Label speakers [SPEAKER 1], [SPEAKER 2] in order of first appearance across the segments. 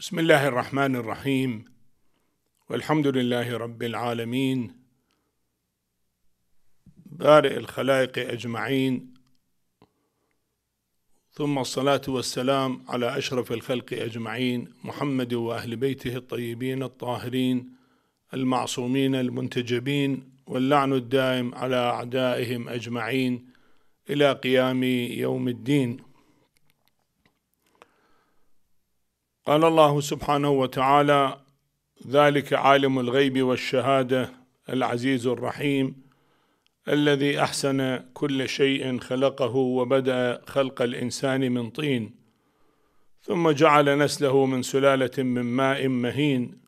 [SPEAKER 1] بسم الله الرحمن الرحيم والحمد لله رب العالمين بارئ الخلائق اجمعين ثم الصلاه والسلام على اشرف الخلق اجمعين محمد واهل بيته الطيبين الطاهرين المعصومين المنتجبين واللعن الدائم على اعدائهم اجمعين الى قيام يوم الدين قال الله سبحانه وتعالى ذلك عالم الغيب والشهاده العزيز الرحيم الذي احسن كل شيء خلقه وبدا خلق الانسان من طين ثم جعل نسله من سلاله من ماء مهين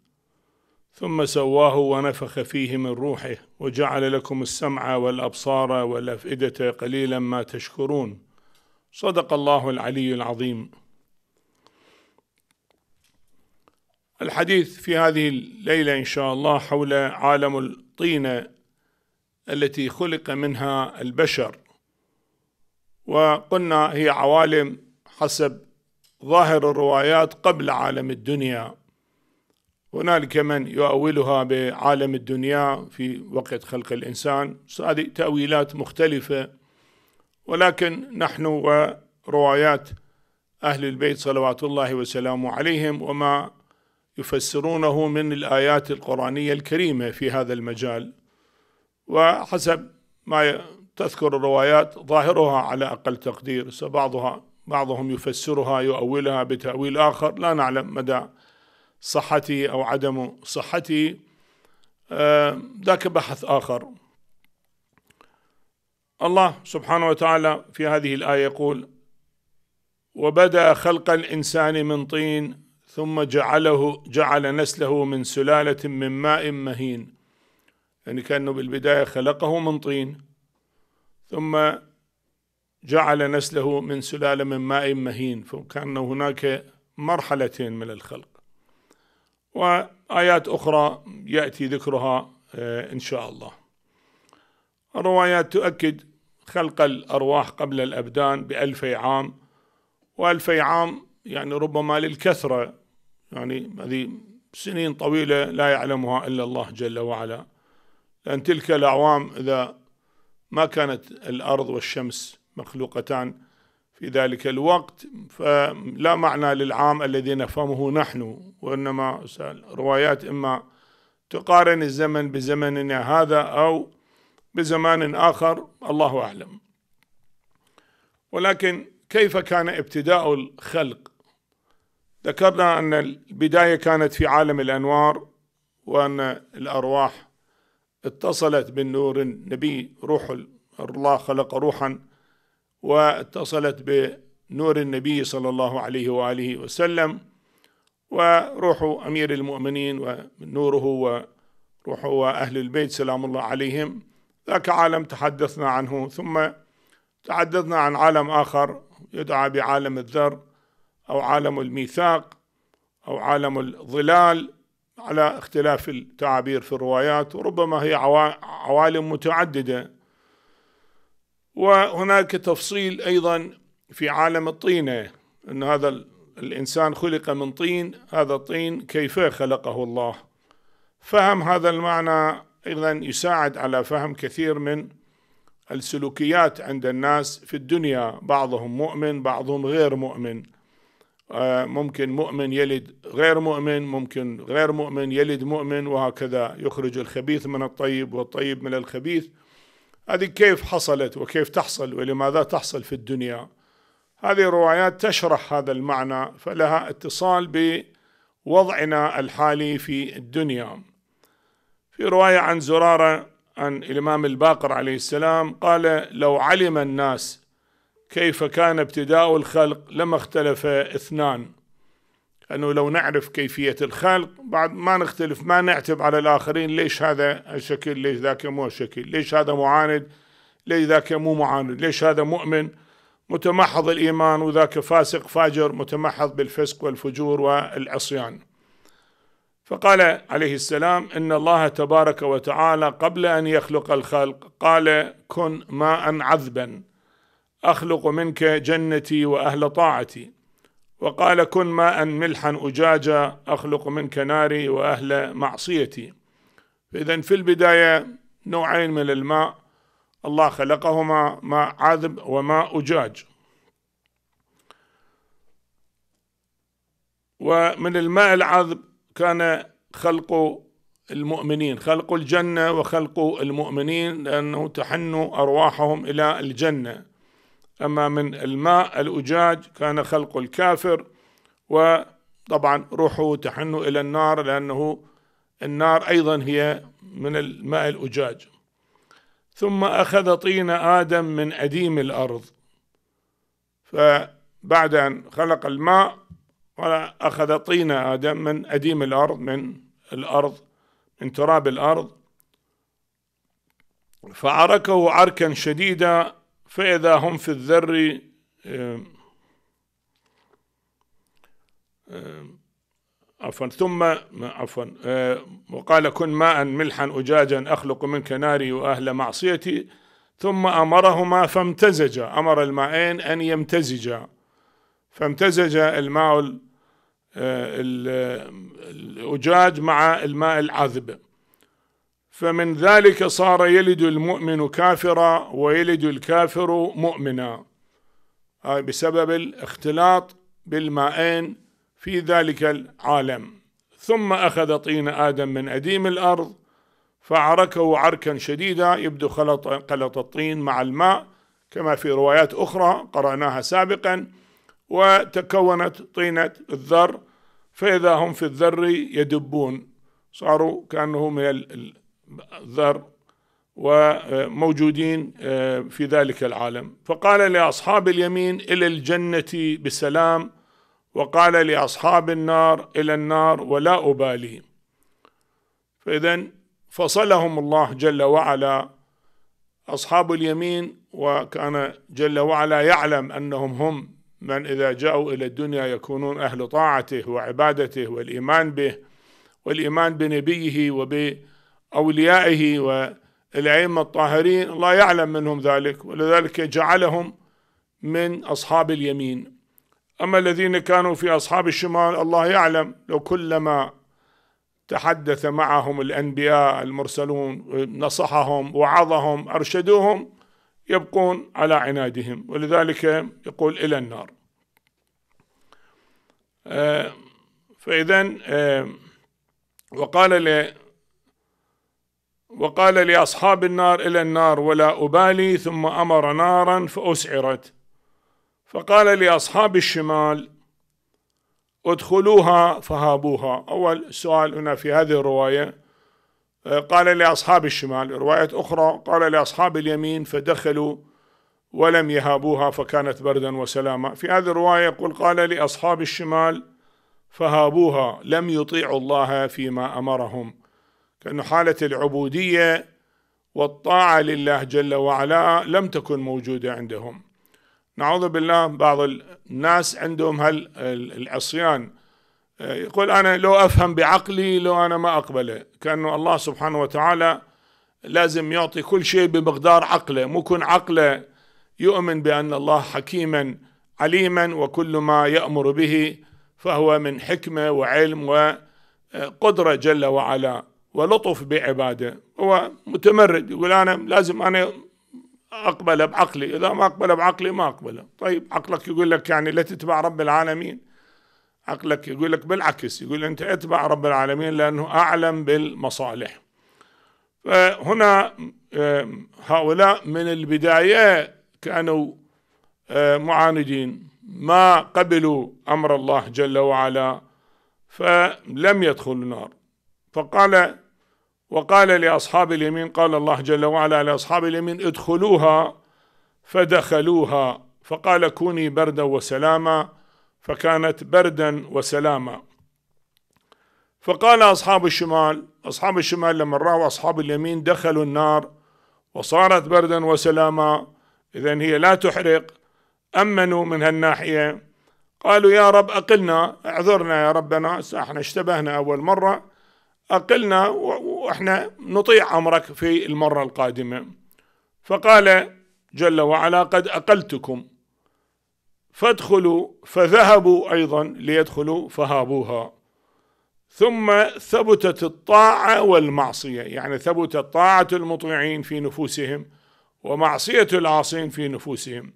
[SPEAKER 1] ثم سواه ونفخ فيه من روحه وجعل لكم السمع والابصار والافئده قليلا ما تشكرون صدق الله العلي العظيم الحديث في هذه الليله ان شاء الله حول عالم الطينه التي خلق منها البشر وقلنا هي عوالم حسب ظاهر الروايات قبل عالم الدنيا هنالك من يؤولها بعالم الدنيا في وقت خلق الانسان هذه تاويلات مختلفه ولكن نحن وروايات اهل البيت صلوات الله وسلامه عليهم وما يفسرونه من الآيات القرآنية الكريمة في هذا المجال وحسب ما تذكر الروايات ظاهرها على أقل تقدير سبعضها بعضهم يفسرها يؤولها بتأويل آخر لا نعلم مدى صحته أو عدم صحته آه، ذاك بحث آخر الله سبحانه وتعالى في هذه الآية يقول وبدأ خلق الإنسان من طين ثم جعله جعل نسله من سلالة من ماء مهين يعني كأنه بالبداية خلقه من طين ثم جعل نسله من سلالة من ماء مهين فكان هناك مرحلتين من الخلق وآيات أخرى يأتي ذكرها آه، إن شاء الله الروايات تؤكد خلق الأرواح قبل الأبدان بألفي عام وألفي عام يعني ربما للكثرة يعني هذه سنين طويلة لا يعلمها إلا الله جل وعلا لأن تلك الأعوام إذا ما كانت الأرض والشمس مخلوقتان في ذلك الوقت فلا معنى للعام الذي نفهمه نحن وإنما روايات إما تقارن الزمن بزمننا هذا أو بزمان آخر الله أعلم ولكن كيف كان ابتداء الخلق ذكرنا أن البداية كانت في عالم الأنوار وأن الأرواح اتصلت بالنور النبي روح الله خلق روحا واتصلت بنور النبي صلى الله عليه وآله وسلم وروح أمير المؤمنين ونوره وروحه وأهل البيت سلام الله عليهم ذاك عالم تحدثنا عنه ثم تحدثنا عن عالم آخر يدعى بعالم الذر أو عالم الميثاق أو عالم الظلال على اختلاف التعابير في الروايات وربما هي عوالم متعددة وهناك تفصيل أيضا في عالم الطينة أن هذا الإنسان خلق من طين هذا الطين كيف خلقه الله فهم هذا المعنى أيضا يساعد على فهم كثير من السلوكيات عند الناس في الدنيا بعضهم مؤمن بعضهم غير مؤمن آه، ممكن مؤمن يلد غير مؤمن ممكن غير مؤمن يلد مؤمن وهكذا يخرج الخبيث من الطيب والطيب من الخبيث هذه كيف حصلت وكيف تحصل ولماذا تحصل في الدنيا هذه الروايات تشرح هذا المعنى فلها اتصال بوضعنا الحالي في الدنيا في رواية عن زرارة عن الإمام الباقر عليه السلام قال لو علم الناس كيف كان ابتداء الخلق لما اختلف اثنان أنه لو نعرف كيفية الخلق بعد ما نختلف ما نعتب على الآخرين ليش هذا الشكل ليش ذاك مو الشكل ليش هذا معاند ليش ذاك مو معاند ليش هذا مؤمن متمحض الإيمان وذاك فاسق فاجر متمحض بالفسق والفجور والعصيان فقال عليه السلام إن الله تبارك وتعالى قبل أن يخلق الخلق قال كن ماء عذبا اخلق منك جنتي واهل طاعتي وقال كن ماء ملحا اجاجا اخلق منك ناري واهل معصيتي فاذا في البدايه نوعين من الماء الله خلقهما ماء عذب وماء اجاج ومن الماء العذب كان خلق المؤمنين خلق الجنة وخلق المؤمنين لأنه تحن أرواحهم إلى الجنة أما من الماء الأجاج كان خلق الكافر وطبعا روحه تحن إلى النار لأنه النار أيضا هي من الماء الأجاج ثم أخذ طين آدم من أديم الأرض فبعد أن خلق الماء أخذ طين آدم من أديم الأرض من الأرض من تراب الأرض فعركه عركا شديدا فإذا هم في الذر آه، آه، عفوا ثم عفوا آه، وقال كن ماء ملحا أجاجا أخلق منك ناري وأهل معصيتي ثم أمرهما فامتزجا أمر الماءين أن يمتزجا فامتزج الماء الأجاج مع الماء العذب فمن ذلك صار يلد المؤمن كافرا ويلد الكافر مؤمنا بسبب الاختلاط بالمائين في ذلك العالم ثم أخذ طين آدم من أديم الأرض فعركه عركا شديدا يبدو خلط, خلط الطين مع الماء كما في روايات أخرى قرأناها سابقا وتكونت طينة الذر فإذا هم في الذر يدبون صاروا كأنه من ذر وموجودين آه، في ذلك العالم فقال لأصحاب اليمين إلى الجنة بسلام وقال لأصحاب النار إلى النار ولا أبالي فإذا فصلهم الله جل وعلا أصحاب اليمين وكان جل وعلا يعلم أنهم هم من إذا جاءوا إلى الدنيا يكونون أهل طاعته وعبادته والإيمان به والإيمان بنبيه وبنبيه أوليائه والأئمة الطاهرين الله يعلم منهم ذلك ولذلك جعلهم من أصحاب اليمين أما الذين كانوا في أصحاب الشمال الله يعلم لو كلما تحدث معهم الأنبياء المرسلون نصحهم وعظهم أرشدوهم يبقون على عنادهم ولذلك يقول إلى النار آه، فإذا آه، وقال وقال لاصحاب النار الى النار ولا ابالي ثم امر نارا فاسعرت فقال لاصحاب الشمال ادخلوها فهابوها اول سؤال هنا في هذه الروايه آه، قال لاصحاب الشمال روايه اخرى قال لاصحاب اليمين فدخلوا ولم يهابوها فكانت بردا وسلاما في هذه الروايه يقول قال لاصحاب الشمال فهابوها لم يطيعوا الله فيما امرهم كأنه حالة العبودية والطاعة لله جل وعلا لم تكن موجودة عندهم نعوذ بالله بعض الناس عندهم هالعصيان يقول أنا لو أفهم بعقلي لو أنا ما أقبله كأنه الله سبحانه وتعالى لازم يعطي كل شيء بمقدار عقله مو عقله يؤمن بأن الله حكيما عليما وكل ما يأمر به فهو من حكمة وعلم وقدرة جل وعلا ولطف بعباده هو متمرد يقول أنا لازم أنا أقبل بعقلي إذا ما أقبل بعقلي ما أقبله طيب عقلك يقول لك يعني لا تتبع رب العالمين عقلك يقول لك بالعكس يقول أنت اتبع رب العالمين لأنه أعلم بالمصالح فهنا هؤلاء من البداية كانوا معاندين ما قبلوا أمر الله جل وعلا فلم يدخلوا النار فقال وقال لاصحاب اليمين قال الله جل وعلا لاصحاب اليمين ادخلوها فدخلوها فقال كوني بردا وسلاما فكانت بردا وسلاما فقال اصحاب الشمال اصحاب الشمال لما راوا اصحاب اليمين دخلوا النار وصارت بردا وسلاما اذا هي لا تحرق امنوا من هالناحيه قالوا يا رب اقلنا اعذرنا يا ربنا احنا اشتبهنا اول مره أقلنا وإحنا نطيع أمرك في المرة القادمة فقال جل وعلا قد أقلتكم فادخلوا فذهبوا أيضا ليدخلوا فهابوها ثم ثبتت الطاعة والمعصية يعني ثبتت طاعة المطيعين في نفوسهم ومعصية العاصين في نفوسهم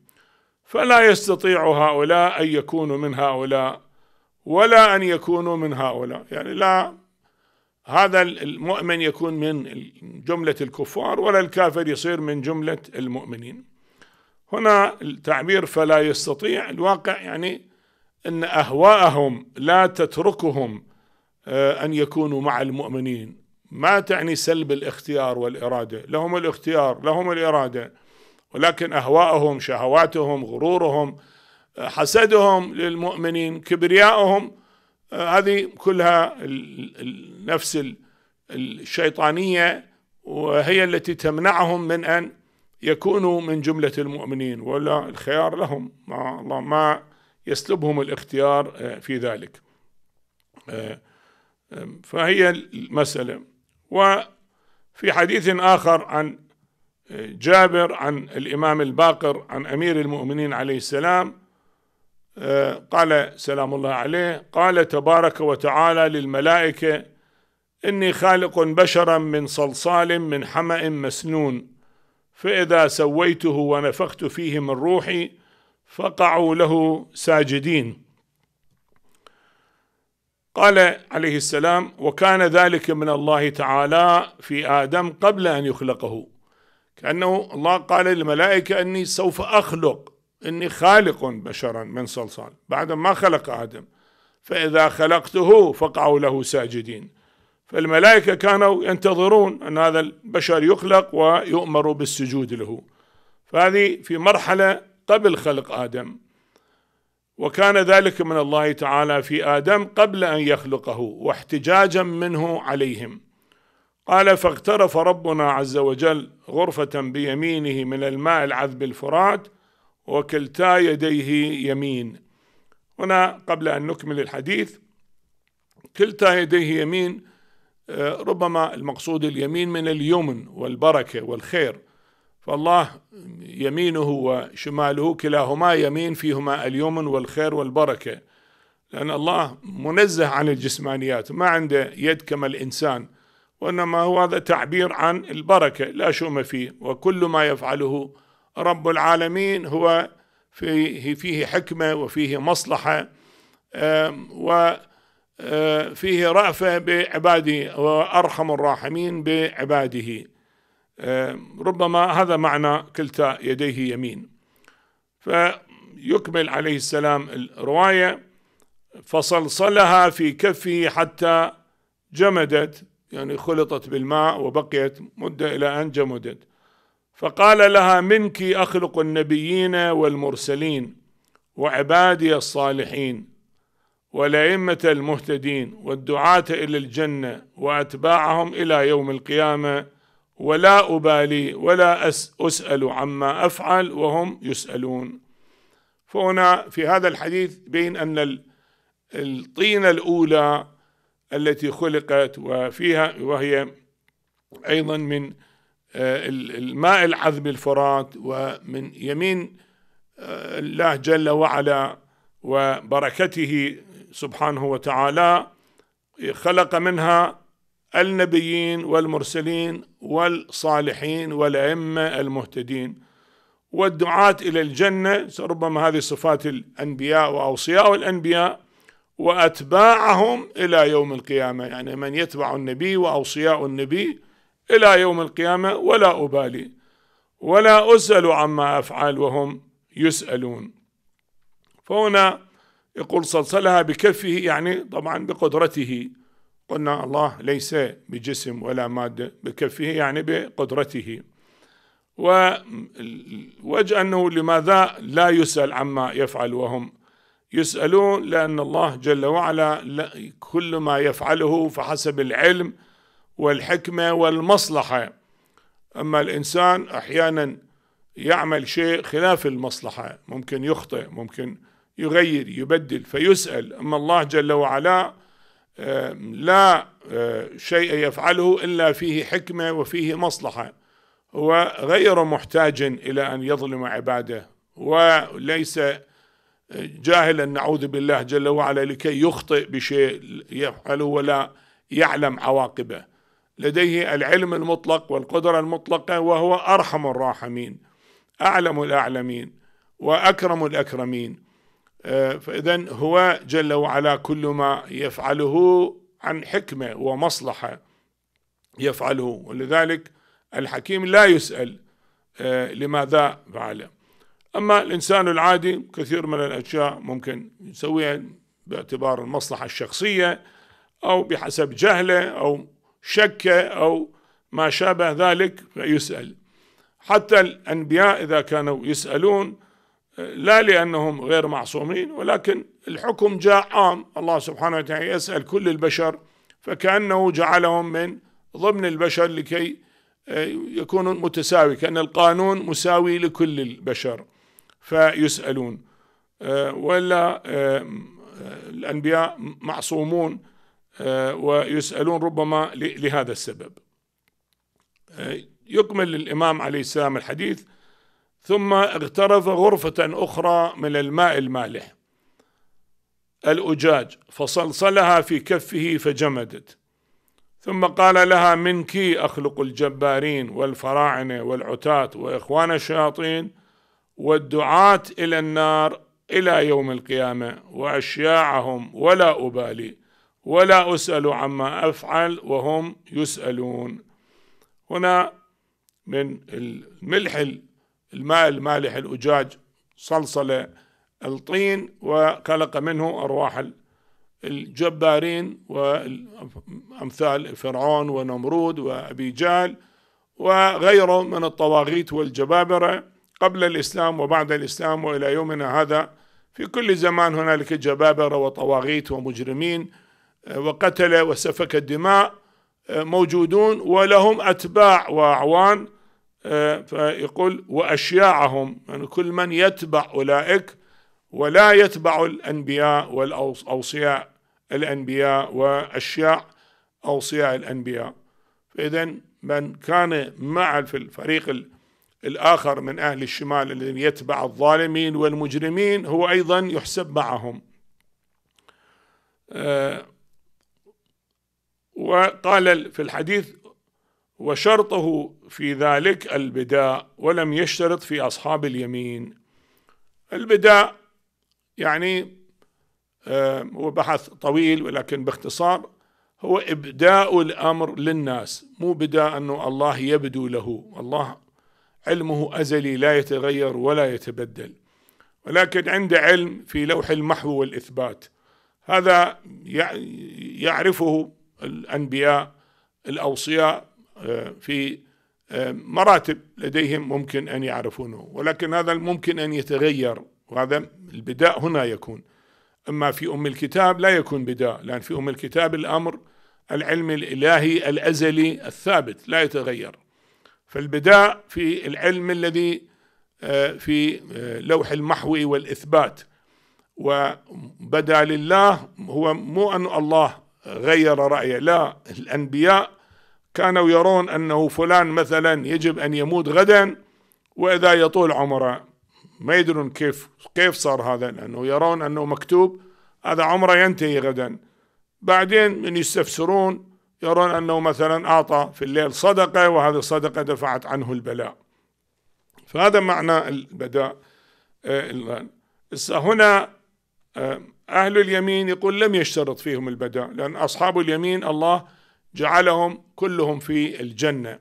[SPEAKER 1] فلا يستطيع هؤلاء أن يكونوا من هؤلاء ولا أن يكونوا من هؤلاء يعني لا هذا المؤمن يكون من جملة الكفار ولا الكافر يصير من جملة المؤمنين هنا التعبير فلا يستطيع الواقع يعني أن أهواءهم لا تتركهم آه، أن يكونوا مع المؤمنين ما تعني سلب الاختيار والإرادة لهم الاختيار لهم الإرادة ولكن أهواءهم شهواتهم غرورهم آه، حسدهم للمؤمنين كبرياءهم هذه كلها نفس الشيطانية وهي التي تمنعهم من أن يكونوا من جملة المؤمنين ولا الخيار لهم ما الله ما يسلبهم الاختيار آه، في ذلك آه، فهي المسألة وفي حديث آخر عن آه، جابر عن الإمام الباقر عن أمير المؤمنين عليه السلام آه، قال سلام الله عليه قال تبارك وتعالى للملائكة إني خالق بشرا من صلصال من حمأ مسنون فإذا سويته ونفخت فيه من روحي فقعوا له ساجدين قال عليه السلام وكان ذلك من الله تعالى في آدم قبل أن يخلقه كأنه الله قال للملائكة أني سوف أخلق إني خالق بشرا من صلصال بعد ما خلق آدم فإذا خلقته فقعوا له ساجدين فالملائكة كانوا ينتظرون أن هذا البشر يخلق ويؤمر بالسجود له فهذه في مرحلة قبل خلق آدم وكان ذلك من الله تعالى في آدم قبل أن يخلقه واحتجاجا منه عليهم قال فاقترف ربنا عز وجل غرفة بيمينه من الماء العذب الفرات وكلتا يديه يمين هنا قبل أن نكمل الحديث كلتا يديه يمين آه، ربما المقصود اليمين من اليمن والبركة والخير فالله يمينه وشماله كلاهما يمين فيهما اليمن والخير والبركة لأن الله منزه عن الجسمانيات ما عنده يد كما الإنسان وإنما هو هذا تعبير عن البركة لا شؤم فيه وكل ما يفعله رب العالمين هو فيه, فيه حكمة وفيه مصلحة وفيه آه، رأفة بعباده وأرحم الراحمين بعباده ربما هذا معنى كلتا يديه يمين فيكمل عليه السلام الرواية فصلصلها في كفه حتى جمدت يعني خلطت بالماء وبقيت مدة إلى أن جمدت فقال لها منك اخلق النبيين والمرسلين وعبادي الصالحين والائمه المهتدين والدعاه الى الجنه واتباعهم الى يوم القيامه ولا ابالي ولا اسال عما افعل وهم يسالون فهنا في هذا الحديث بين ان الطينه الاولى التي خلقت وفيها وهي ايضا من آه، الماء العذب الفرات ومن يمين آه، الله جل وعلا وبركته سبحانه وتعالى خلق منها النبيين والمرسلين والصالحين والأئمة المهتدين والدعاة إلى الجنة ربما هذه صفات الأنبياء وأوصياء الأنبياء وأتباعهم إلى يوم القيامة يعني من يتبع النبي وأوصياء النبي الى يوم القيامه ولا ابالي ولا اسال عما افعل وهم يسالون فهنا يقول صلصلها بكفه يعني طبعا بقدرته قلنا الله ليس بجسم ولا ماده بكفه يعني بقدرته ووجه انه لماذا لا يسال عما يفعل وهم يسالون لان الله جل وعلا كل ما يفعله فحسب العلم والحكمه والمصلحه اما الانسان احيانا يعمل شيء خلاف المصلحه ممكن يخطئ ممكن يغير يبدل فيسال اما الله جل وعلا آه، لا آه، شيء يفعله الا فيه حكمه وفيه مصلحه هو غير محتاج الى ان يظلم عباده وليس آه، جاهلا نعوذ بالله جل وعلا لكي يخطئ بشيء يفعله ولا يعلم عواقبه لديه العلم المطلق والقدره المطلقه وهو ارحم الراحمين اعلم الاعلمين واكرم الاكرمين آه، فاذا هو جل وعلا كل ما يفعله عن حكمه ومصلحه يفعله ولذلك الحكيم لا يسال آه، لماذا فعل اما الانسان العادي كثير من الاشياء ممكن يسويها باعتبار المصلحه الشخصيه او بحسب جهله او شك أو ما شابه ذلك يسأل حتى الأنبياء إذا كانوا يسألون لا لأنهم غير معصومين ولكن الحكم جاء عام الله سبحانه وتعالى يسأل كل البشر فكأنه جعلهم من ضمن البشر لكي آه، يكونوا متساوي كأن القانون مساوي لكل البشر فيسألون آه، ولا آه، الأنبياء معصومون آه، ويسألون ربما لهذا السبب آه، يكمل الإمام عليه السلام الحديث ثم اغترف غرفة أخرى من الماء المالح الأجاج فصلصلها في كفه فجمدت ثم قال لها منك أخلق الجبارين والفراعنة والعتاة وإخوان الشياطين والدعاة إلى النار إلى يوم القيامة وأشياعهم ولا أبالي ولا أسأل عما أفعل وهم يسألون هنا من الملح الماء المالح الأجاج صلصلة الطين وخلق منه أرواح الجبارين وأمثال فرعون ونمرود وأبي جال وغيره من الطواغيت والجبابرة قبل الإسلام وبعد الإسلام وإلى يومنا هذا في كل زمان هنالك جبابرة وطواغيت ومجرمين وقتل وسفك الدماء آه، موجودون ولهم أتباع وأعوان آه، فيقول وأشياعهم يعني كل من يتبع أولئك ولا يتبع الأنبياء والأوصياء الأنبياء وأشياع أوصياء الأنبياء فإذا من كان مع في الفريق الآخر من أهل الشمال الذين يتبع الظالمين والمجرمين هو أيضا يحسب معهم آه، وقال في الحديث وشرطه في ذلك البداء ولم يشترط في أصحاب اليمين البداء يعني آه، هو بحث طويل ولكن باختصار هو إبداء الأمر للناس مو بداء أنه الله يبدو له الله علمه أزلي لا يتغير ولا يتبدل ولكن عنده علم في لوح المحو والإثبات هذا يعرفه الأنبياء الأوصياء آه، في آه، مراتب لديهم ممكن أن يعرفونه ولكن هذا ممكن أن يتغير وهذا البداء هنا يكون أما في أم الكتاب لا يكون بداء لأن في أم الكتاب الأمر العلم الإلهي الأزلي الثابت لا يتغير فالبداء في العلم الذي آه، في لوح المحو والإثبات وبدا لله هو مو أن الله غير رايه لا الانبياء كانوا يرون انه فلان مثلا يجب ان يموت غدا واذا يطول عمره ما يدرون كيف كيف صار هذا لانه يرون انه مكتوب هذا عمره ينتهي غدا بعدين من يستفسرون يرون انه مثلا اعطى في الليل صدقه وهذه الصدقه دفعت عنه البلاء فهذا معنى البداء آه، هنا آه، أهل اليمين يقول لم يشترط فيهم البداء لأن أصحاب اليمين الله جعلهم كلهم في الجنة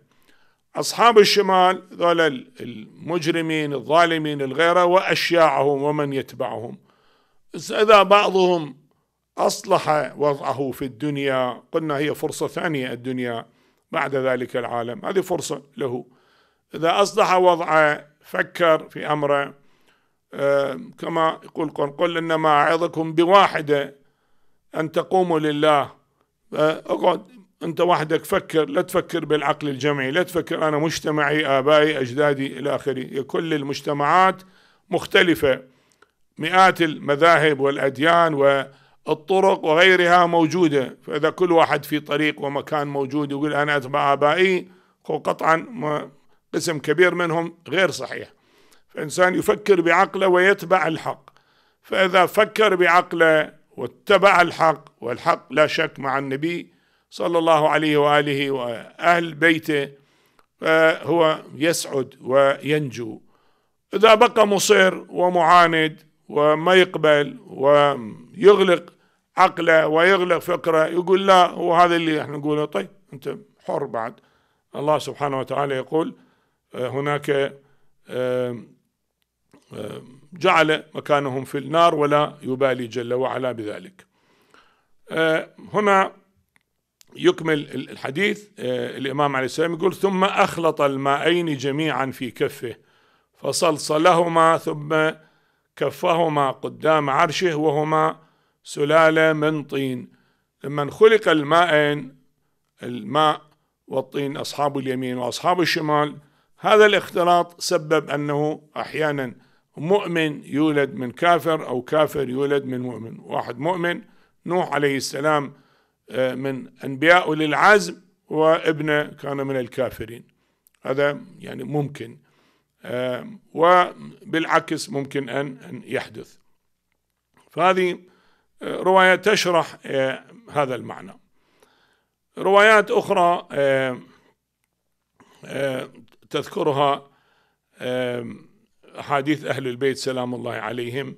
[SPEAKER 1] أصحاب الشمال ذول المجرمين الظالمين الغيرة وأشياعهم ومن يتبعهم إذا بعضهم أصلح وضعه في الدنيا قلنا هي فرصة ثانية الدنيا بعد ذلك العالم هذه فرصة له إذا أصلح وضعه فكر في أمره آه، كما يقول قل قل إنما أعظكم بواحدة أن تقوموا لله آه، اقعد أنت وحدك فكر لا تفكر بالعقل الجمعي لا تفكر أنا مجتمعي آبائي أجدادي إلى آخره كل المجتمعات مختلفة مئات المذاهب والأديان والطرق وغيرها موجودة فإذا كل واحد في طريق ومكان موجود يقول أنا أتبع آبائي قطعا قسم كبير منهم غير صحيح الإنسان يفكر بعقله ويتبع الحق فإذا فكر بعقله واتبع الحق والحق لا شك مع النبي صلى الله عليه وآله وأهل بيته فهو يسعد وينجو إذا بقى مصر ومعاند وما يقبل ويغلق عقله ويغلق فكره يقول لا هو هذا اللي احنا نقوله طيب انت حر بعد الله سبحانه وتعالى يقول آه، هناك آه، آه، جعل مكانهم في النار ولا يبالي جل وعلا بذلك آه، هنا يكمل الحديث آه، الإمام عليه السلام يقول ثم أخلط الماءين جميعا في كفه فصلصلهما ثم كفهما قدام عرشه وهما سلالة من طين لما خلق الماءين الماء والطين أصحاب اليمين وأصحاب الشمال هذا الاختلاط سبب أنه أحيانا مؤمن يولد من كافر أو كافر يولد من مؤمن واحد مؤمن نوح عليه السلام آه، من أنبياء أولي العزم وابنه كان من الكافرين هذا يعني ممكن آه، وبالعكس ممكن أن يحدث فهذه آه، رواية تشرح هذا المعنى روايات أخرى تذكرها أحاديث أهل البيت سلام الله عليهم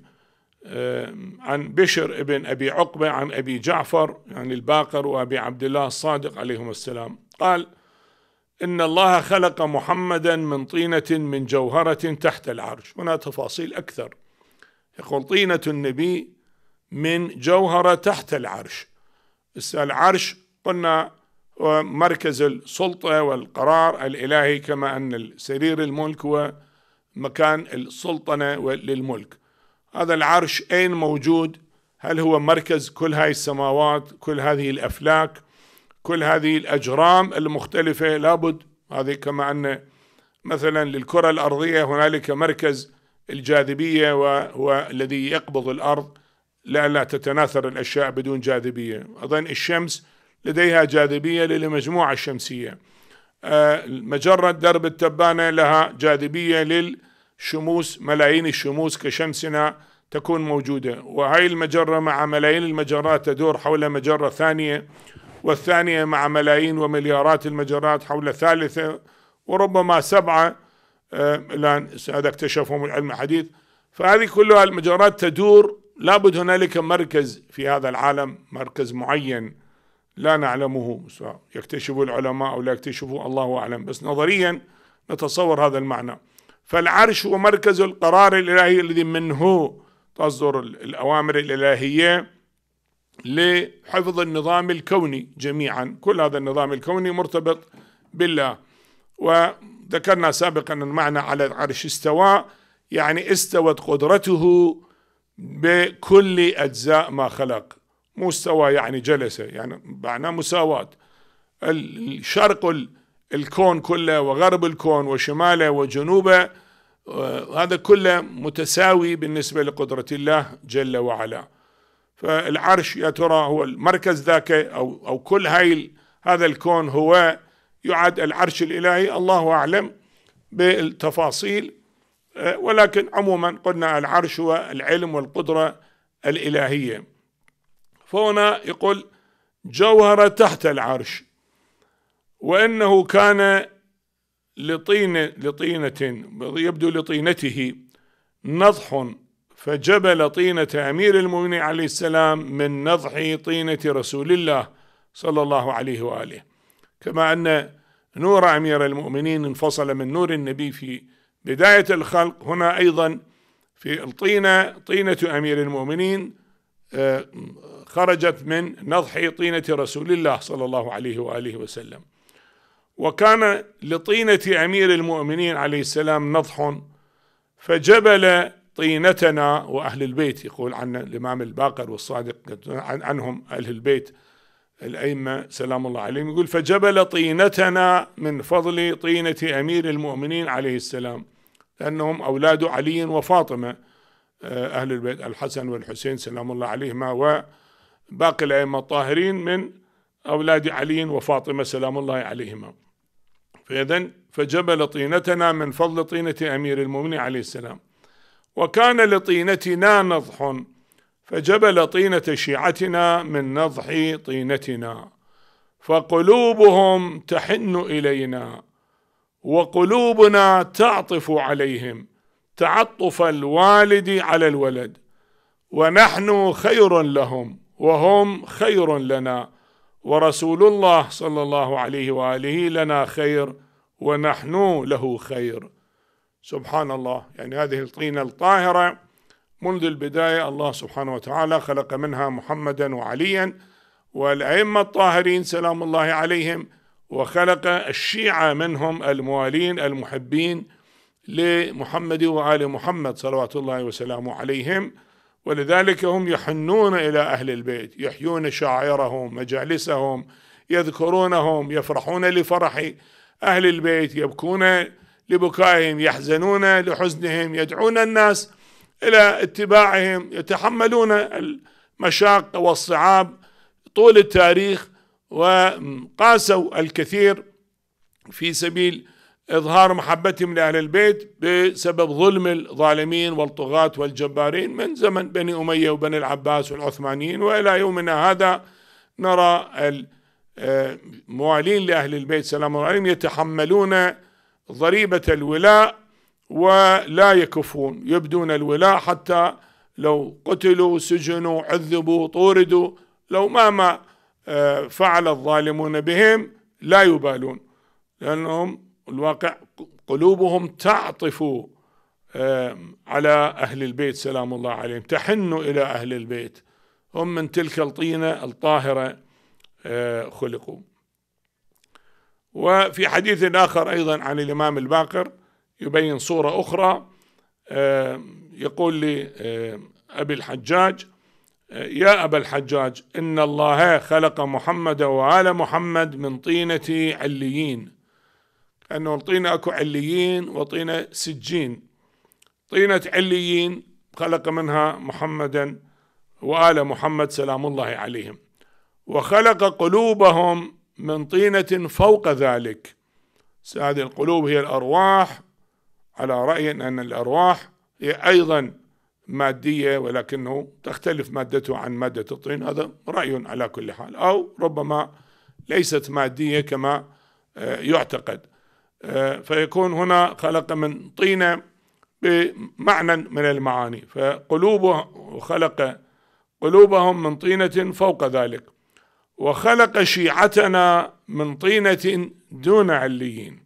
[SPEAKER 1] آه، عن بشر ابن أبي عقبة عن أبي جعفر يعني الباقر وأبي عبد الله الصادق عليهم السلام قال إن الله خلق محمدا من طينة من جوهرة تحت العرش هنا تفاصيل أكثر يقول طينة النبي من جوهرة تحت العرش العرش قلنا مركز السلطة والقرار الإلهي كما أن السرير الملك هو مكان السلطنة للملك هذا العرش أين موجود هل هو مركز كل هاي السماوات كل هذه الأفلاك كل هذه الأجرام المختلفة لابد هذه كما أن مثلا للكرة الأرضية هنالك مركز الجاذبية وهو الذي يقبض الأرض لا لا تتناثر الأشياء بدون جاذبية أظن الشمس لديها جاذبية للمجموعة الشمسية آه، مجرة درب التبانة لها جاذبية لل شموس ملايين الشموس كشمسنا تكون موجودة وهي المجرة مع ملايين المجرات تدور حول مجرة ثانية والثانية مع ملايين ومليارات المجرات حول ثالثة وربما سبعة آه، الآن هذا اكتشفهم العلم الحديث فهذه كلها المجرات تدور لابد هنالك مركز في هذا العالم مركز معين لا نعلمه يكتشفه العلماء أو لا يكتشفه الله أعلم بس نظريا نتصور هذا المعنى فالعرش هو مركز القرار الالهي الذي منه تصدر الاوامر الالهيه لحفظ النظام الكوني جميعا كل هذا النظام الكوني مرتبط بالله وذكرنا سابقا المعنى على العرش استوى يعني استوت قدرته بكل أجزاء ما خلق مستوى يعني جلسة يعني معناه مساواة الشرق الكون كله وغرب الكون وشماله وجنوبه آه، هذا كله متساوي بالنسبة لقدرة الله جل وعلا فالعرش يا ترى هو المركز ذاك أو, أو كل هاي هذا الكون هو يعد العرش الإلهي الله أعلم بالتفاصيل آه، ولكن عموما قلنا العرش هو العلم والقدرة الإلهية فهنا يقول جوهرة تحت العرش وانه كان لطينه لطينه يبدو لطينته نضح فجبل طينه امير المؤمنين عليه السلام من نضح طينه رسول الله صلى الله عليه واله كما ان نور امير المؤمنين انفصل من نور النبي في بدايه الخلق هنا ايضا في الطينه طينه امير المؤمنين آه، خرجت من نضح طينه رسول الله صلى الله عليه واله وسلم وكان لطينة أمير المؤمنين عليه السلام نضح فجبل طينتنا وأهل البيت يقول عن الإمام الباقر والصادق عنهم أهل البيت الأئمة سلام الله عليهم يقول فجبل طينتنا من فضل طينة أمير المؤمنين عليه السلام لأنهم أولاد علي وفاطمة آه، أهل البيت الحسن والحسين سلام الله عليهما وباقي الأئمة الطاهرين من أولاد علي وفاطمة سلام الله عليهما فإذا فجبل طينتنا من فضل طينة أمير المؤمنين عليه السلام وكان لطينتنا نضح فجبل طينة شيعتنا من نضح طينتنا فقلوبهم تحن إلينا وقلوبنا تعطف عليهم تعطف الوالد على الولد ونحن خير لهم وهم خير لنا ورسول الله صلى الله عليه واله لنا خير ونحن له خير سبحان الله يعني هذه الطينه الطاهره منذ البدايه الله سبحانه وتعالى خلق منها محمدا وعليا والائمه الطاهرين سلام الله عليهم وخلق الشيعه منهم الموالين المحبين لمحمد وال محمد صلوات الله وسلامه عليهم ولذلك هم يحنون الى اهل البيت يحيون شعائرهم مجالسهم يذكرونهم يفرحون لفرح اهل البيت يبكون لبكائهم يحزنون لحزنهم يدعون الناس الى اتباعهم يتحملون المشاق والصعاب طول التاريخ وقاسوا الكثير في سبيل إظهار محبتهم لأهل البيت بسبب ظلم الظالمين والطغاة والجبارين من زمن بني أمية وبني العباس والعثمانيين وإلى يومنا هذا نرى الموالين آه، لأهل البيت سلام الله عليهم يتحملون ضريبة الولاء ولا يكفون يبدون الولاء حتى لو قتلوا سجنوا عذبوا طوردوا لو ما ما آه، فعل الظالمون بهم لا يبالون لأنهم الواقع قلوبهم تعطف على أهل البيت سلام الله عليهم تحن إلى أهل البيت هم من تلك الطينة الطاهرة آه، خلقوا وفي حديث آخر أيضا عن الإمام الباقر يبين صورة أخرى يقول لي أبي الحجاج آه، يا أبا الحجاج إن الله خلق محمد وآل محمد من طينة عليين أنه الطينة أكو عليين وطينة سجين طينة عليين خلق منها محمدا وآل محمد سلام الله عليهم وخلق قلوبهم من طينة فوق ذلك هذه القلوب هي الأرواح على رأي أن الأرواح هي أيضا مادية ولكنه تختلف مادته عن مادة الطين هذا رأي على كل حال أو ربما ليست مادية كما آه، يعتقد فيكون هنا خلق من طينة بمعنى من المعاني فقلوبه وخلق قلوبهم من طينة فوق ذلك وخلق شيعتنا من طينة دون عليين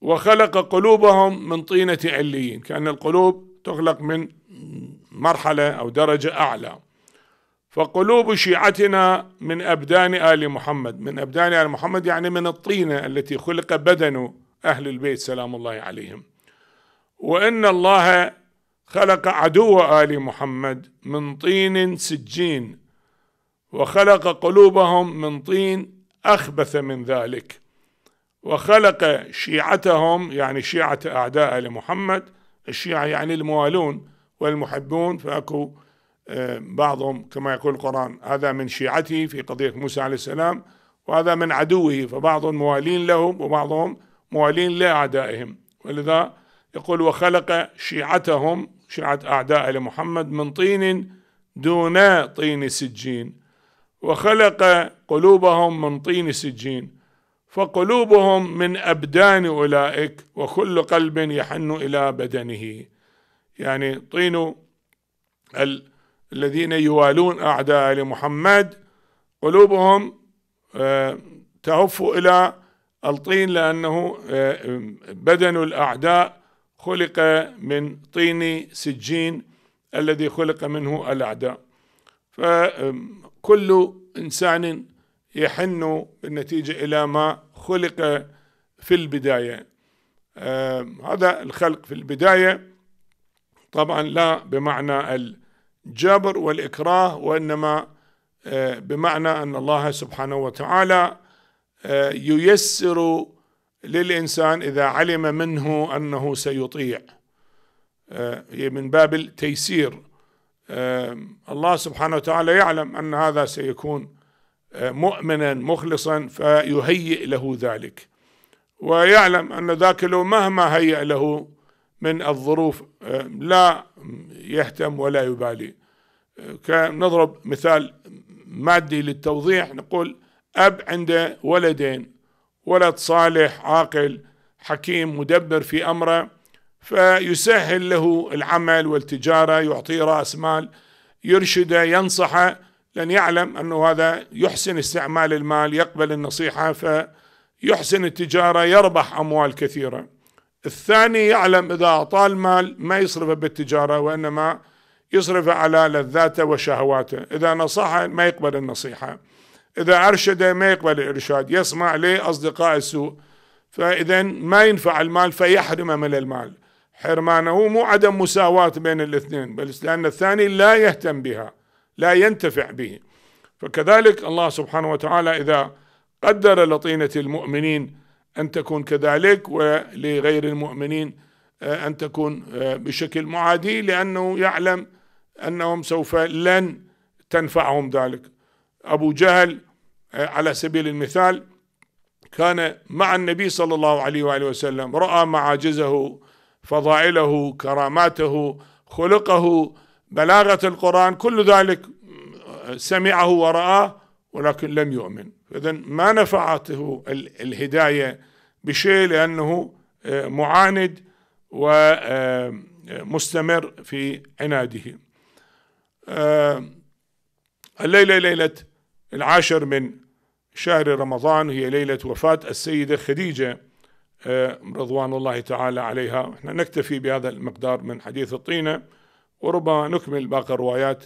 [SPEAKER 1] وخلق قلوبهم من طينة عليين كأن القلوب تخلق من مرحلة أو درجة أعلى فقلوب شيعتنا من أبدان آل محمد من أبدان آل محمد يعني من الطينة التي خلق بدن أهل البيت سلام الله عليهم وإن الله خلق عدو آل محمد من طين سجين وخلق قلوبهم من طين أخبث من ذلك وخلق شيعتهم يعني شيعة أعداء آل محمد الشيعة يعني الموالون والمحبون فأكو بعضهم كما يقول القرآن هذا من شيعته في قضية موسى عليه السلام وهذا من عدوه فبعضهم موالين لهم وبعضهم موالين لأعدائهم ولذا يقول وخلق شيعتهم شيعة أعداء لمحمد من طين دون طين سجين وخلق قلوبهم من طين سجين فقلوبهم من أبدان أولئك وكل قلب يحن إلى بدنه يعني طين ال الذين يوالون أعداء لمحمد قلوبهم آه، تهف إلى الطين لأنه آه، بدن الأعداء خلق من طين سجين الذي خلق منه الأعداء فكل إنسان يحن بالنتيجة إلى ما خلق في البداية آه، هذا الخلق في البداية طبعا لا بمعنى الجبر والإكراه وإنما آه، بمعنى أن الله سبحانه وتعالى آه، ييسر للإنسان إذا علم منه أنه سيطيع آه، هي من باب التيسير الله سبحانه وتعالى يعلم أن هذا سيكون مؤمنا مخلصا فيهيئ له ذلك ويعلم أن ذاك لو مهما هيئ له من الظروف آه، لا يهتم ولا يبالي آه، نضرب مثال مادي للتوضيح نقول أب عنده ولدين ولد صالح عاقل حكيم مدبر في أمره فيسهل له العمل والتجارة يعطيه رأس مال يرشده ينصحه لأن يعلم أنه هذا يحسن استعمال المال يقبل النصيحة فيحسن التجارة يربح أموال كثيرة الثاني يعلم إذا أعطاه المال ما يصرفه بالتجارة وإنما يصرفه على لذاته وشهواته إذا نصحه ما يقبل النصيحة إذا أرشده ما يقبل الإرشاد يسمع لأصدقاء السوء فإذا ما ينفع المال فيحرم من المال حرمانه مو عدم مساواة بين الاثنين بل لأن الثاني لا يهتم بها لا ينتفع به فكذلك الله سبحانه وتعالى إذا قدر لطينة المؤمنين أن تكون كذلك ولغير المؤمنين آه، أن تكون آه، بشكل معادي لأنه يعلم أنهم سوف لن تنفعهم ذلك أبو جهل آه، على سبيل المثال كان مع النبي صلى الله عليه وآله وسلم رأى معاجزه فضائله كراماته خلقه بلاغة القرآن كل ذلك سمعه ورآه ولكن لم يؤمن فإذا ما نفعته الهداية بشيء لأنه آه، معاند ومستمر آه، في عناده آه، الليلة ليلة العاشر من شهر رمضان هي ليلة وفاة السيدة خديجة رضوان الله تعالى عليها احنا نكتفي بهذا المقدار من حديث الطينة وربما نكمل باقي الروايات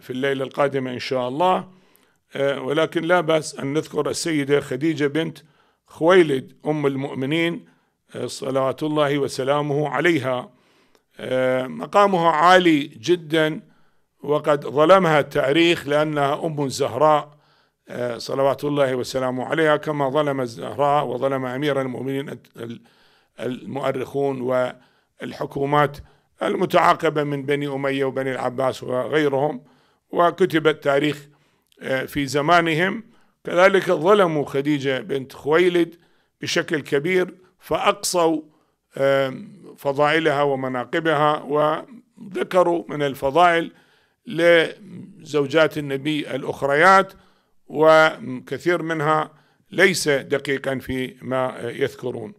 [SPEAKER 1] في الليلة القادمة إن شاء الله آه، ولكن لا بأس أن نذكر السيدة خديجة بنت خويلد أم المؤمنين آه، صلوات الله وسلامه عليها آه، مقامها عالي جدا وقد ظلمها التاريخ لأنها أم الزهراء صلوات الله وسلامه عليها كما ظلم الزهراء وظلم أمير المؤمنين المؤرخون والحكومات المتعاقبة من بني أمية وبني العباس وغيرهم وكتب التاريخ آه، في زمانهم كذلك ظلموا خديجة بنت خويلد بشكل كبير فأقصوا فضائلها ومناقبها وذكروا من الفضائل لزوجات النبي الأخريات وكثير منها ليس دقيقا في ما يذكرون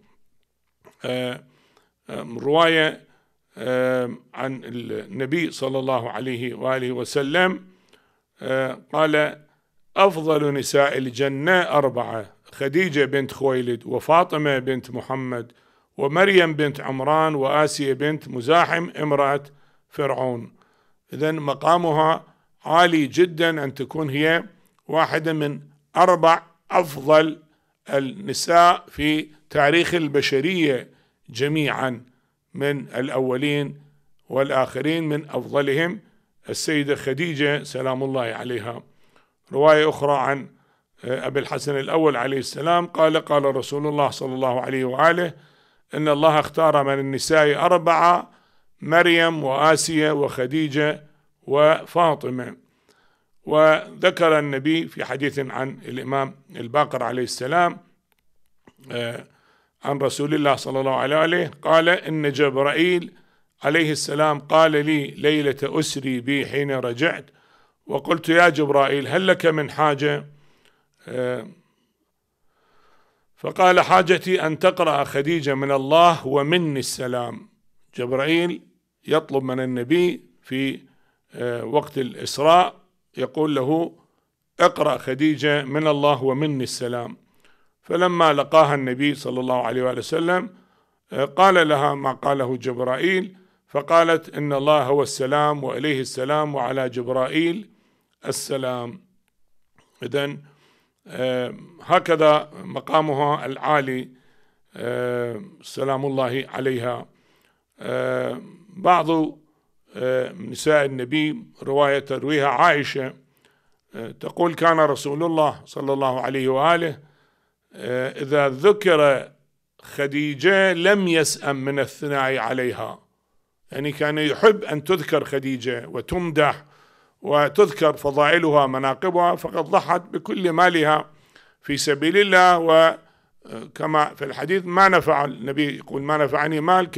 [SPEAKER 1] رواية عن النبي صلى الله عليه وآله وسلم آه، قال أفضل نساء الجنة أربعة خديجة بنت خويلد وفاطمة بنت محمد ومريم بنت عمران وآسية بنت مزاحم امرأة فرعون إذا مقامها عالي جدا أن تكون هي واحدة من أربع أفضل النساء في تاريخ البشرية جميعا من الأولين والآخرين من أفضلهم السيدة خديجة سلام الله عليها رواية أخرى عن آه، أبي الحسن الأول عليه السلام قال قال رسول الله صلى الله عليه وآله إن الله اختار من النساء أربعة مريم وآسية وخديجة وفاطمة وذكر النبي في حديث عن الإمام الباقر عليه السلام آه، عن رسول الله صلى الله عليه وآله قال إن جبرائيل عليه السلام قال لي ليلة أسري بي حين رجعت وقلت يا جبرائيل هل لك من حاجة آه، فقال حاجتي أن تقرأ خديجة من الله ومني السلام جبرائيل يطلب من النبي في آه، وقت الإسراء يقول له اقرأ خديجة من الله ومني السلام فلما لقاها النبي صلى الله عليه وآله وسلم آه، قال لها ما قاله جبرائيل فقالت ان الله هو السلام واليه السلام وعلى جبرائيل السلام اذا آه، هكذا مقامها العالي آه، سلام الله عليها آه، بعض نساء النبي روايه ترويها عائشه تقول كان رسول الله صلى الله عليه واله اذا ذكر خديجه لم يسأم من الثناء عليها يعني كان يحب أن تذكر خديجة وتمدح وتذكر فضائلها مناقبها فقد ضحت بكل مالها في سبيل الله وكما في الحديث ما نفع النبي يقول ما نفعني مال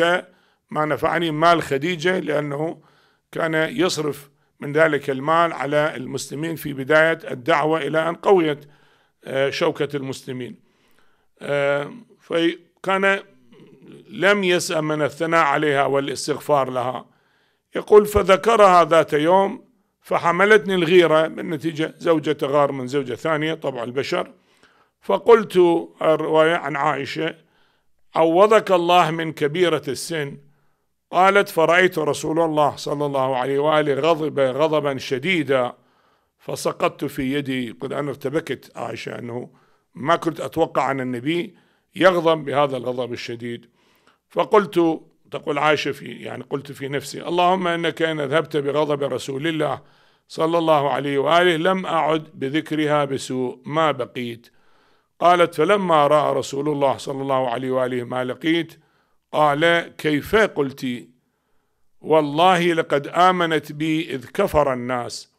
[SPEAKER 1] ما نفعني مال خديجة لأنه كان يصرف من ذلك المال على المسلمين في بداية الدعوة إلى أن قويت آه، شوكة المسلمين آه، فكان لم يسأ من الثناء عليها والاستغفار لها يقول فذكرها ذات يوم فحملتني الغيرة بالنتيجة زوجة تغار من زوجة ثانية طبع البشر فقلت الرواية عن عائشة عوضك الله من كبيرة السن قالت فرأيت رسول الله صلى الله عليه وآله غضب غضبا شديدا فسقطت في يدي قد أنا ارتبكت عائشة أنه ما كنت أتوقع أن النبي يغضب بهذا الغضب الشديد فقلت تقول عائشة في يعني قلت في نفسي اللهم انك ان ذهبت بغضب رسول الله صلى الله عليه واله لم اعد بذكرها بسوء ما بقيت قالت فلما راى رسول الله صلى الله عليه واله ما لقيت قال كيف قلت والله لقد امنت بي اذ كفر الناس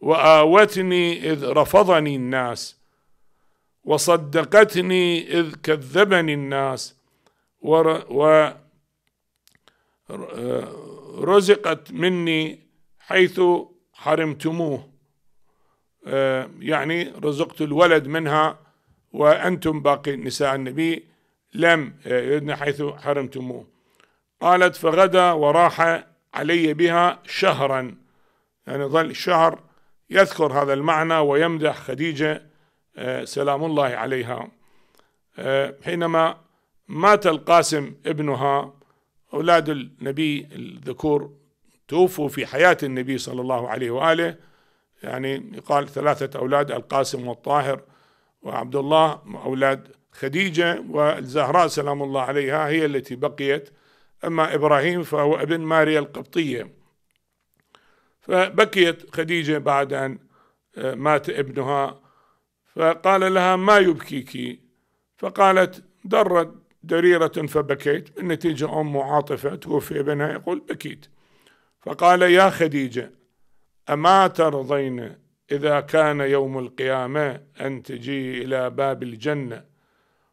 [SPEAKER 1] واوتني اذ رفضني الناس وصدقتني اذ كذبني الناس ورزقت آه، مني حيث حرمتموه آه، يعني رزقت الولد منها وأنتم باقي نساء النبي لم يدن حيث حرمتموه قالت فغدا وراح علي بها شهرا يعني ظل شهر يذكر هذا المعنى ويمدح خديجة آه، سلام الله عليها حينما مات القاسم ابنها أولاد النبي الذكور توفوا في حياة النبي صلى الله عليه وآله يعني يقال ثلاثة أولاد القاسم والطاهر وعبد الله أولاد خديجة والزهراء سلام الله عليها هي التي بقيت أما إبراهيم فهو ابن ماريا القبطية فبكيت خديجة بعد أن آه، مات ابنها فقال لها ما يبكيك فقالت درد دريرة فبكيت النتيجة أم عاطفة توفي ابنها يقول بكيت فقال يا خديجة أما ترضين إذا كان يوم القيامة أن تجي إلى باب الجنة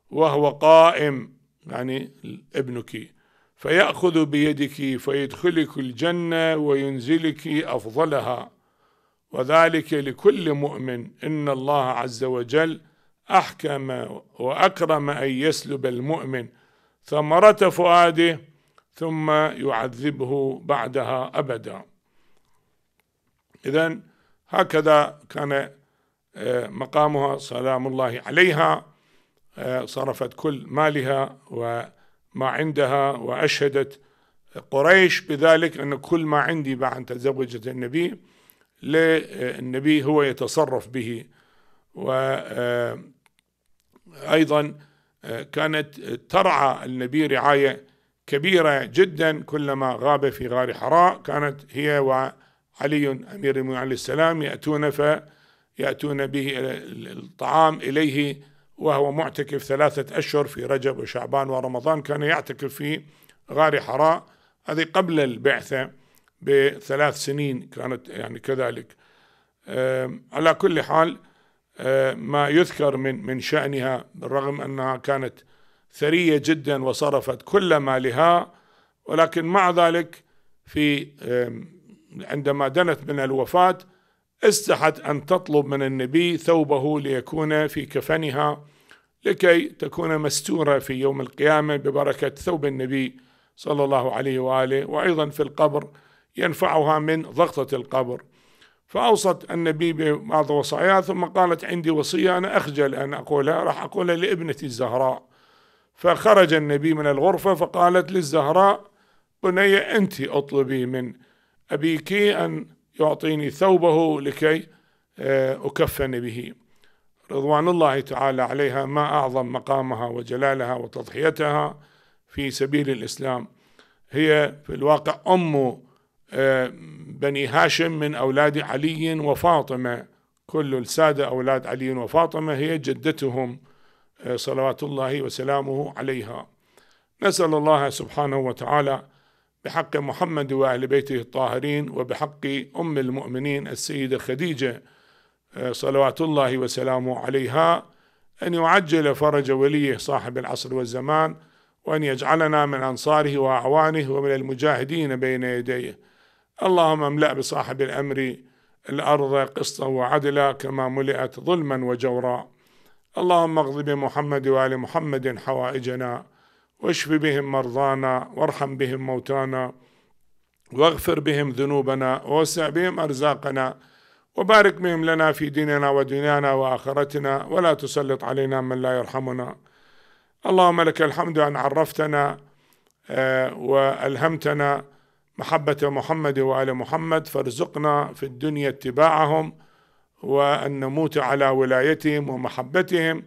[SPEAKER 1] وهو قائم يعني ابنك فيأخذ بيدك فيدخلك الجنة وينزلك أفضلها وذلك لكل مؤمن إن الله عز وجل احكم واكرم ان يسلب المؤمن ثمره فؤاده ثم يعذبه بعدها ابدا اذا هكذا كان آه، مقامها سلام الله عليها آه، صرفت كل مالها وما عندها واشهدت قريش بذلك ان كل ما عندي بعد ان تزوجت النبي للنبي هو يتصرف به و آه، ايضا آه، كانت آه، ترعى النبي رعايه كبيره جدا كلما غاب في غار حراء كانت هي وعلي امير المؤمنين عليه السلام ياتون فياتون به الطعام اليه وهو معتكف ثلاثه اشهر في رجب وشعبان ورمضان كان يعتكف في غار حراء هذه قبل البعثه بثلاث سنين كانت يعني كذلك على كل حال ما يذكر من من شأنها بالرغم أنها كانت ثرية جدا وصرفت كل مالها ولكن مع ذلك في عندما دنت من الوفاة استحت أن تطلب من النبي ثوبه ليكون في كفنها لكي تكون مستورة في يوم القيامة ببركة ثوب النبي صلى الله عليه وآله وأيضا في القبر ينفعها من ضغطة القبر فأوصت النبي ببعض وصاياها ثم قالت عندي وصية أنا أخجل أن أقولها راح أقولها لابنتي الزهراء فخرج النبي من الغرفة فقالت للزهراء بني أنت أطلبي من أبيك أن يعطيني ثوبه لكي آه، أكفن به رضوان الله تعالى عليها ما أعظم مقامها وجلالها وتضحيتها في سبيل الإسلام هي في الواقع أم آه، بني هاشم من أولاد علي وفاطمة كل السادة أولاد علي وفاطمة هي جدتهم آه، صلوات الله وسلامه عليها نسأل الله سبحانه وتعالى بحق محمد وأهل بيته الطاهرين وبحق أم المؤمنين السيدة خديجة آه، صلوات الله وسلامه عليها أن يعجل فرج وليه صاحب العصر والزمان وأن يجعلنا من أنصاره وأعوانه ومن المجاهدين بين يديه اللهم املأ بصاحب الأمر الأرض قسطا وعدلا كما ملئت ظلما وجورا اللهم اقض بمحمد وآل محمد حوائجنا واشف بهم مرضانا وارحم بهم موتانا واغفر بهم ذنوبنا ووسع بهم أرزاقنا وبارك بهم لنا في ديننا ودنيانا وآخرتنا ولا تسلط علينا من لا يرحمنا اللهم لك الحمد أن عرفتنا آه، وألهمتنا محبة محمد وآل محمد فارزقنا في الدنيا اتباعهم وأن نموت على ولايتهم ومحبتهم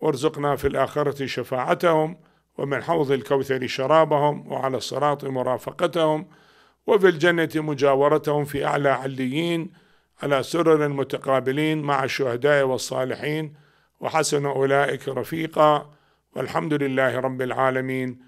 [SPEAKER 1] وارزقنا في الآخرة شفاعتهم ومن حوض الكوثر شرابهم وعلى الصراط مرافقتهم وفي الجنة مجاورتهم في أعلى عليين على سرر متقابلين مع الشهداء والصالحين وحسن أولئك رفيقا والحمد لله رب العالمين